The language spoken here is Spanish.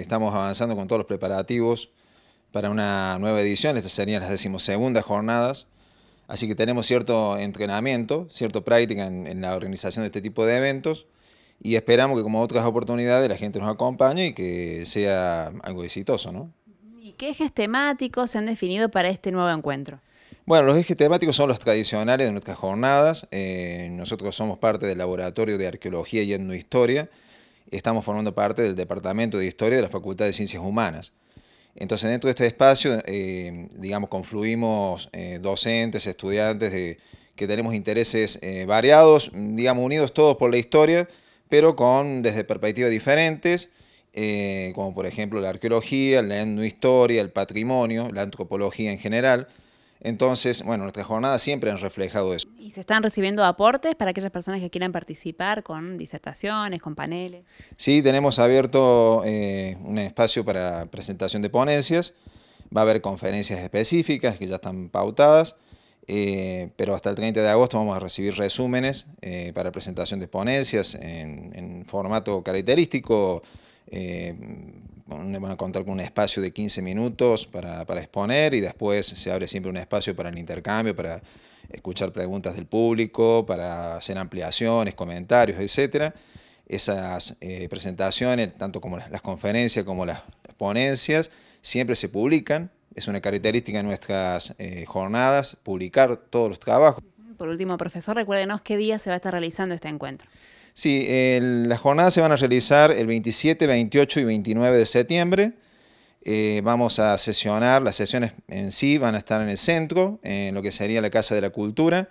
estamos avanzando con todos los preparativos para una nueva edición. Estas serían las decimosegundas jornadas. Así que tenemos cierto entrenamiento, cierta práctica en, la organización de este tipo de eventos y esperamos que como otras oportunidades la gente nos acompañe y que sea algo exitoso. ¿no? ¿Y qué ejes temáticos se han definido para este nuevo encuentro? Bueno, los ejes temáticos son los tradicionales de nuestras jornadas. Eh, nosotros somos parte del Laboratorio de Arqueología y Etnohistoria, estamos formando parte del Departamento de Historia de la Facultad de Ciencias Humanas. Entonces, dentro de este espacio, eh, digamos, confluimos eh, docentes, estudiantes que tenemos intereses eh, variados, digamos, unidos todos por la historia, pero con desde perspectivas diferentes, como por ejemplo la arqueología, la historia el patrimonio, la antropología en general. Entonces, bueno, nuestras jornadas siempre han reflejado eso. Y se están recibiendo aportes para aquellas personas que quieran participar con disertaciones, con paneles. Sí, tenemos abierto eh, un espacio para presentación de ponencias. Va a haber conferencias específicas que ya están pautadas, eh, pero hasta el 30 de agosto vamos a recibir resúmenes eh, para presentación de ponencias en, formato característico van a contar con un espacio de 15 minutos para, exponer y después se abre siempre un espacio para el intercambio, para escuchar preguntas del público, para hacer ampliaciones, comentarios, etc. Esas eh, presentaciones, tanto como las, conferencias como las ponencias, siempre se publican. Es una característica de nuestras eh, jornadas, publicar todos los trabajos. Por último, profesor, recuérdenos qué día se va a estar realizando este encuentro. Sí, las jornadas se van a realizar el 27, 28 y 29 de septiembre. Eh, vamos a sesionar, las sesiones en sí van a estar en el centro, en lo que sería la Casa de la Cultura.